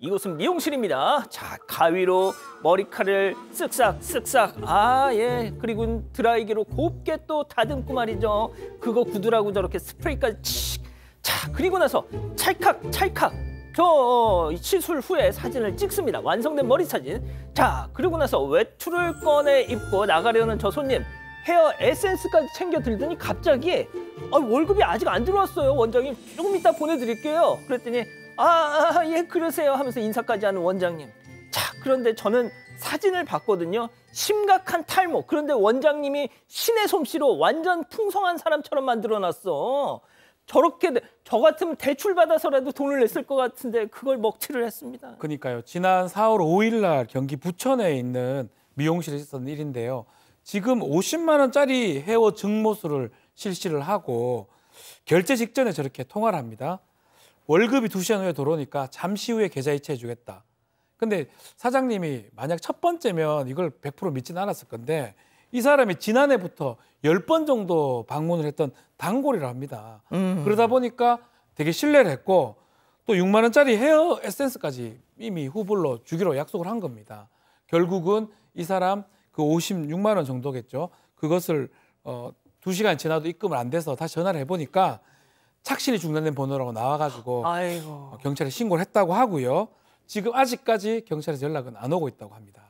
이곳은 미용실입니다. 자, 가위로 머리카락을 쓱싹 쓱싹 아, 예. 그리고 드라이기로 곱게 또 다듬고 말이죠. 그거 구두라고 저렇게 스프레이까지 치. 자, 그리고 나서 찰칵 찰칵 저 시술 후에 사진을 찍습니다. 완성된 머리 사진. 자, 그리고 나서 외출을 꺼내 입고 나가려는 저 손님. 헤어 에센스까지 챙겨 들더니 갑자기 아, 월급이 아직 안 들어왔어요. 원장님 조금 이따 보내드릴게요. 그랬더니 아, 아, 예, 그러세요 하면서 인사까지 하는 원장님. 자, 그런데 저는 사진을 봤거든요. 심각한 탈모. 그런데 원장님이 신의 솜씨로 완전 풍성한 사람처럼 만들어놨어. 저렇게 저 같으면 대출 받아서라도 돈을 냈을 것 같은데 그걸 먹튀를 했습니다. 그러니까요. 지난 4월 5일 날 경기 부천에 있는 미용실에 있었던 일인데요. 지금 50만 원짜리 헤어 증모술을 실시를 하고 결제 직전에 저렇게 통화를 합니다. 월급이 2시간 후에 들어오니까 잠시 후에 계좌 이체해 주겠다. 근데 사장님이 만약 첫 번째면 이걸 100%믿지는 않았을 건데 이 사람이 지난해부터 1 0번 정도 방문을 했던 단골이라 합니다. 음. 그러다 보니까 되게 신뢰를 했고 또 6만 원짜리 헤어 에센스까지 이미 후불로 주기로 약속을 한 겁니다. 결국은 이 사람 그 56만 원 정도겠죠. 그것을 어 2시간 지나도 입금을 안 돼서 다시 전화를 해보니까 착실히 중단된 번호라고 나와가지고 아이고. 어, 경찰에 신고를 했다고 하고요. 지금 아직까지 경찰에서 연락은 안 오고 있다고 합니다.